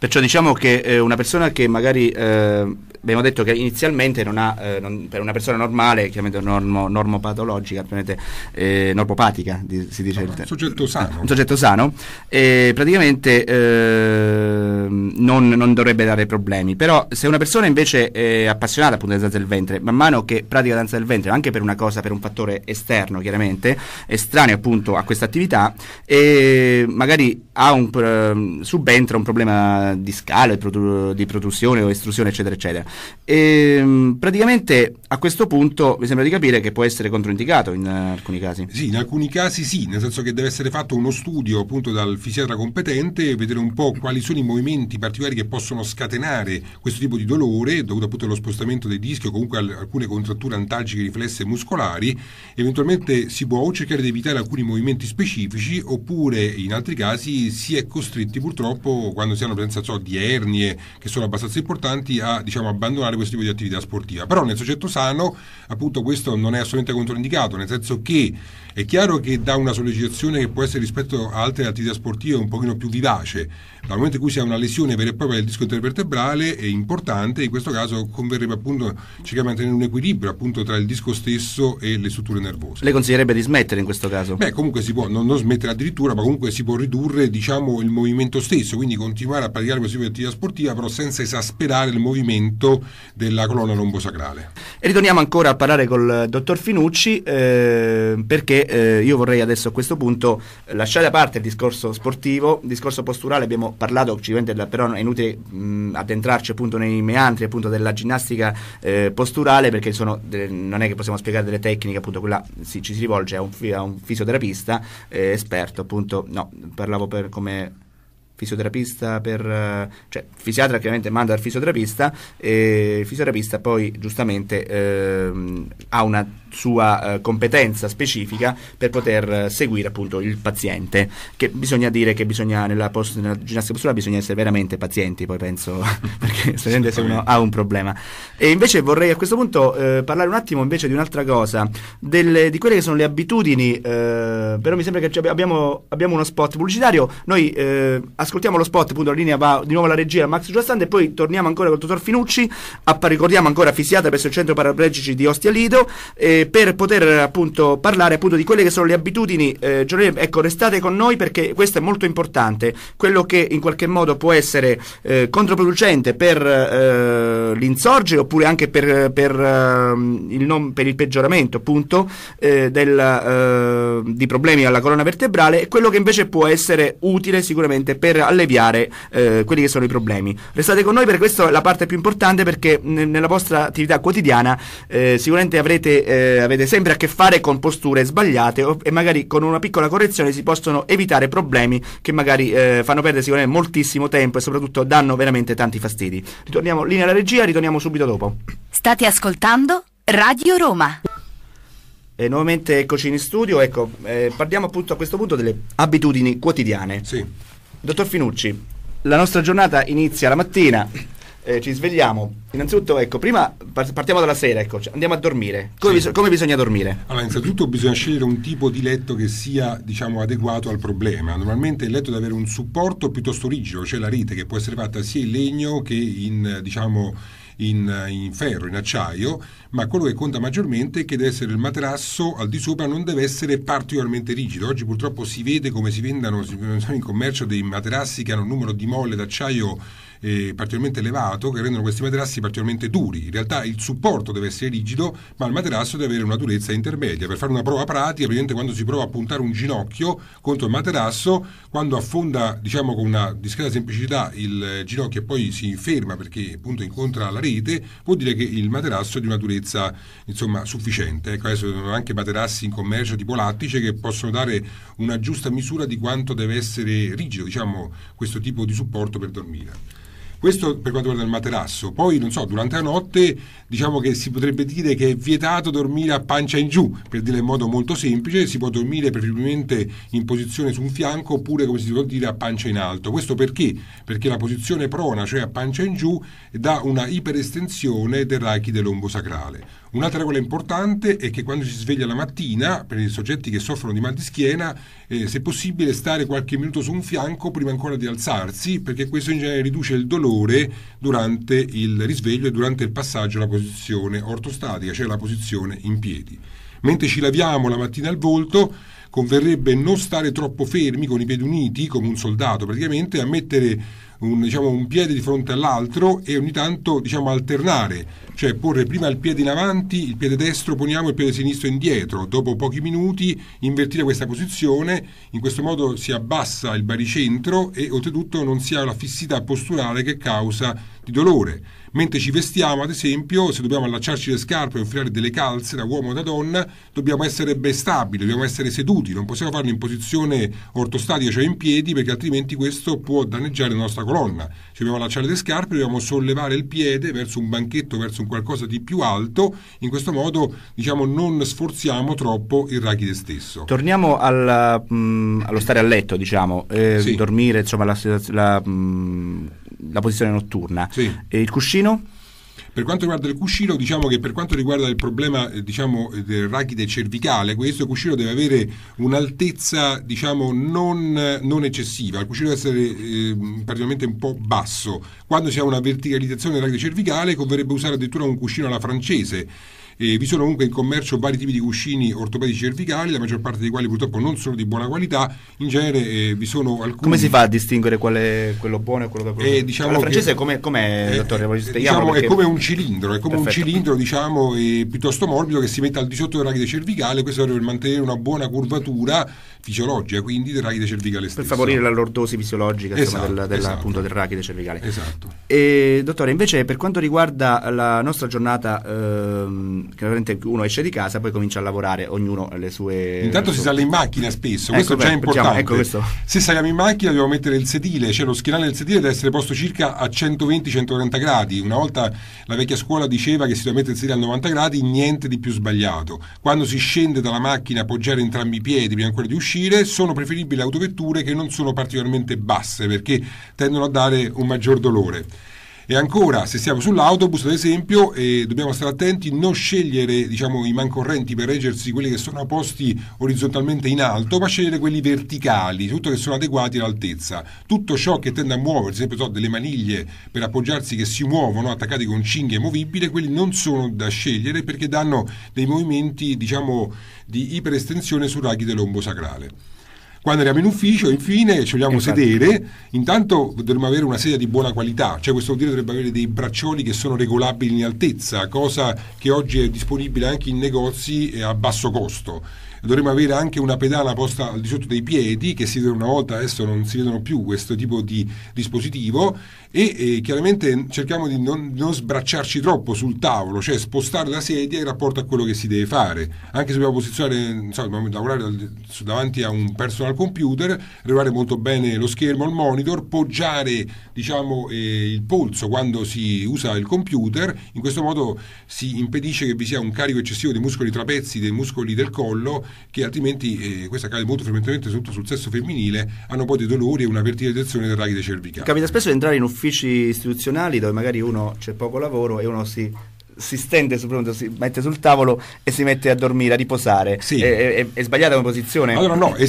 Perciò diciamo che eh, una persona che magari eh, abbiamo detto che inizialmente non ha, eh, non, per una persona normale, chiaramente normo, normopatologica, eh, normopatica, di, si dice. Allora, il, un soggetto sano. Un soggetto sano, eh, praticamente ehm, non, non, dovrebbe dare problemi. Però se una persona invece è appassionata appunto di danza del ventre, man mano che pratica danza del ventre, anche per una cosa, per un fattore esterno chiaramente, estraneo appunto a questa attività, e eh, magari ha un ehm, subentro un problema di scala produ- di protrusione o estrusione, eccetera, eccetera. E, ehm, praticamente a questo punto mi sembra di capire che può essere controindicato in alcuni casi. Sì, in alcuni casi sì, nel senso che deve essere fatto uno studio appunto dal fisiatra competente, vedere un po' quali sono i movimenti particolari che possono scatenare questo tipo di dolore, dovuto appunto allo spostamento dei dischi o comunque a alcune contratture antalgiche riflesse muscolari. Eventualmente si può o cercare di evitare alcuni movimenti specifici oppure in altri casi si è costretti purtroppo quando si hanno presenza so, di ernie che sono abbastanza importanti a diciamo, abbandonare questo tipo di attività sportiva. Però nel soggetto sano appunto questo non è assolutamente controindicato, nel senso che è chiaro che da una sollecitazione che può essere rispetto a altre attività sportive un pochino più vivace, dal momento in cui si ha una lesione vera e propria del disco intervertebrale è importante, in questo caso converrebbe appunto cercare di mantenere un equilibrio appunto tra il disco stesso e le strutture nervose. Le consiglierebbe di smettere in questo caso? Beh comunque si può, non, non smettere addirittura, ma comunque si può ridurre diciamo il movimento stesso, quindi continuare a praticare praticare qualsiasi attività sportiva, però senza esasperare il movimento della colonna lombosacrale. E ritorniamo ancora a parlare col eh, dottor Finucci, eh, perché eh, io vorrei adesso a questo punto eh, lasciare da parte il discorso sportivo, il discorso posturale abbiamo parlato, però è inutile mh, addentrarci appunto nei meandri appunto della ginnastica eh, posturale, perché sono, non è che possiamo spiegare delle tecniche, appunto quella sì, ci si rivolge a un, a un fisioterapista eh, esperto, appunto, no, parlavo per come fisioterapista per... Eh, cioè fisiatra chiaramente manda al fisioterapista e il fisioterapista poi giustamente eh, ha una sua eh, competenza specifica per poter eh, seguire appunto il paziente che bisogna dire che bisogna nella, post, nella ginnastica posturale bisogna essere veramente pazienti poi penso perché se uno ha un problema e invece vorrei a questo punto eh, parlare un attimo invece di un'altra cosa delle, di quelle che sono le abitudini eh, però mi sembra che abbiamo, abbiamo uno spot pubblicitario noi eh, ascoltiamo lo spot appunto la linea va di nuovo alla regia Max Giostante e poi torniamo ancora con il dottor Finucci a, ricordiamo ancora fisiatra presso il centro paraplegici di Ostia Lido e, per poter appunto parlare appunto di quelle che sono le abitudini eh, giornaliere. Ecco, restate con noi perché questo è molto importante. Quello che in qualche modo può essere eh, controproducente per eh, l'insorgere oppure anche per, per, ehm, il, non, per il, peggioramento appunto eh, del, eh, di problemi alla colonna vertebrale e quello che invece può essere utile sicuramente per alleviare eh, quelli che sono i problemi. Restate con noi perché questa è la parte più importante perché nella vostra attività quotidiana sicuramente avrete eh, avete sempre a che fare con posture sbagliate o, e magari con una piccola correzione si possono evitare problemi che magari eh, fanno perdere sicuramente moltissimo tempo e soprattutto danno veramente tanti fastidi. Ritorniamo linea alla regia, ritorniamo subito dopo. State ascoltando Radio Roma. E nuovamente eccoci in studio, ecco, eh, parliamo appunto a questo punto delle abitudini quotidiane. Sì. Dottor Finucci, la nostra giornata inizia la mattina, eh, ci svegliamo. Innanzitutto, ecco, prima partiamo dalla sera, ecco, cioè andiamo a dormire. Come, sì. bis- come, bisogna dormire? Allora, innanzitutto bisogna scegliere un tipo di letto che sia, diciamo, adeguato al problema. Normalmente il letto deve avere un supporto piuttosto rigido, cioè la rete, che può essere fatta sia in legno che in, diciamo, in, in, ferro, in acciaio, ma quello che conta maggiormente è che deve essere il materasso al di sopra, non deve essere particolarmente rigido. Oggi purtroppo si vede come si vendono in commercio dei materassi che hanno un numero di molle d'acciaio eh, particolarmente elevato che rendono questi materassi particolarmente duri. In realtà il supporto deve essere rigido, ma il materasso deve avere una durezza intermedia. Per fare una prova pratica, praticamente quando si prova a puntare un ginocchio contro il materasso, quando affonda diciamo con una discreta semplicità il eh, ginocchio e poi si ferma perché appunto incontra la rete, vuol dire che il materasso è di una durezza insomma sufficiente. Ecco, adesso sono anche materassi in commercio tipo lattice che possono dare una giusta misura di quanto deve essere rigido, diciamo, questo tipo di supporto per dormire. Questo per quanto riguarda il materasso. Poi, non so, durante la notte diciamo che si potrebbe dire che è vietato dormire a pancia in giù, per dire in modo molto semplice, si può dormire preferibilmente in posizione su un fianco oppure, come si può dire, a pancia in alto. Questo perché? Perché la posizione prona, cioè a pancia in giù, dà una iperestensione del rachide sacrale. Un'altra regola importante è che quando si sveglia la mattina, per i soggetti che soffrono di mal di schiena, eh, se possibile stare qualche minuto su un fianco prima ancora di alzarsi, perché questo in genere riduce il dolore durante il risveglio e durante il passaggio alla posizione ortostatica, cioè la posizione in piedi. Mentre ci laviamo la mattina al volto, converrebbe non stare troppo fermi con i piedi uniti, come un soldato praticamente, a mettere un, diciamo, un piede di fronte all'altro e ogni tanto diciamo, alternare, cioè porre prima il piede in avanti, il piede destro poniamo il piede sinistro indietro, dopo pochi minuti invertire questa posizione, in questo modo si abbassa il baricentro e oltretutto non si ha la fissità posturale che causa di dolore. Mentre ci vestiamo, ad esempio, se dobbiamo allacciarci le scarpe o infilare delle calze da uomo o da donna, dobbiamo essere ben stabili, dobbiamo essere seduti, non possiamo farlo in posizione ortostatica, cioè in piedi, perché altrimenti questo può danneggiare la nostra colonna. Ci dobbiamo allacciare le scarpe, dobbiamo sollevare il piede verso un banchetto, verso un qualcosa di più alto, in questo modo diciamo non sforziamo troppo il rachide stesso. Torniamo al, mh, mm, allo stare a letto, diciamo, eh, sì. dormire, insomma, la, la mm, la posizione notturna. Sì. E il cuscino? Per quanto riguarda il cuscino, diciamo che per quanto riguarda il problema eh, diciamo, del rachide cervicale, questo cuscino deve avere un'altezza diciamo, non, non, eccessiva, il cuscino deve essere eh, praticamente un po' basso. Quando si ha una verticalizzazione del rachide cervicale, converrebbe usare addirittura un cuscino alla francese eh, vi sono comunque in commercio vari tipi di cuscini ortopedici cervicali, la maggior parte dei quali purtroppo non sono di buona qualità. In genere eh, vi sono alcuni. Come si fa a distinguere quale, quello buono e quello da buono? Eh, diciamo la francese come, com'è, eh, dottore? Eh, diciamo, perché... È come un cilindro, è come Perfetto. un cilindro diciamo, piuttosto morbido che si mette al di sotto del rachide cervicale, questo per mantenere una buona curvatura fisiologica quindi del rachide cervicale stesso. Per favorire la lordosi fisiologica esatto, insomma, del, del, esatto. appunto, del rachide cervicale. Esatto. E, dottore, invece per quanto riguarda la nostra giornata ehm, chiaramente uno esce di casa, poi comincia a lavorare, ognuno le sue... Intanto si sale in macchina spesso, questo ecco, è già beh, importante. Diciamo, ecco Se saliamo in macchina dobbiamo mettere il sedile, cioè lo schienale del sedile deve essere posto circa a 120-140 gradi. Una volta la vecchia scuola diceva che si doveva mettere il sedile a 90 gradi, niente di più sbagliato. Quando si scende dalla macchina appoggiare entrambi i piedi prima ancora di uscire, sono preferibili autovetture che non sono particolarmente basse perché tendono a dare un maggior dolore. E ancora, se siamo sull'autobus, ad esempio, eh, dobbiamo stare attenti, a non scegliere diciamo, i mancorrenti per reggersi quelli che sono posti orizzontalmente in alto, ma scegliere quelli verticali, soprattutto che sono adeguati all'altezza. Tutto ciò che tende a muoversi, ad esempio, so, delle maniglie per appoggiarsi che si muovono attaccati con cinghie movibili, quelli non sono da scegliere perché danno dei movimenti diciamo, di iperestensione sul raghi dell'ombo sacrale. Quando andiamo in ufficio, infine, ci vogliamo esatto. sedere, intanto dovremmo avere una sedia di buona qualità, cioè questo vuol dire dovrebbe avere dei braccioli che sono regolabili in altezza, cosa che oggi è disponibile anche in negozi a basso costo dovremmo avere anche una pedana posta al di sotto dei piedi che si vede una volta, adesso non si vedono più questo tipo di dispositivo e, e chiaramente cerchiamo di non, non, sbracciarci troppo sul tavolo, cioè spostare la sedia in rapporto a quello che si deve fare, anche se dobbiamo posizionare, so, dobbiamo lavorare davanti a un personal computer, regolare molto bene lo schermo al monitor, poggiare diciamo, eh, il polso quando si usa il computer, in questo modo si impedisce che vi sia un carico eccessivo dei muscoli trapezzi, dei muscoli del collo che altrimenti eh, questa accade molto frequentemente soprattutto sul sesso femminile, hanno poi dei dolori e una verticalizzazione del rachide cervicale. Capita spesso di entrare in uffici istituzionali dove magari uno c'è poco lavoro e uno si si stende su, pronto, si mette sul tavolo e si mette a dormire, a riposare. Sì. È, è, è sbagliata una posizione? Allora no, esiste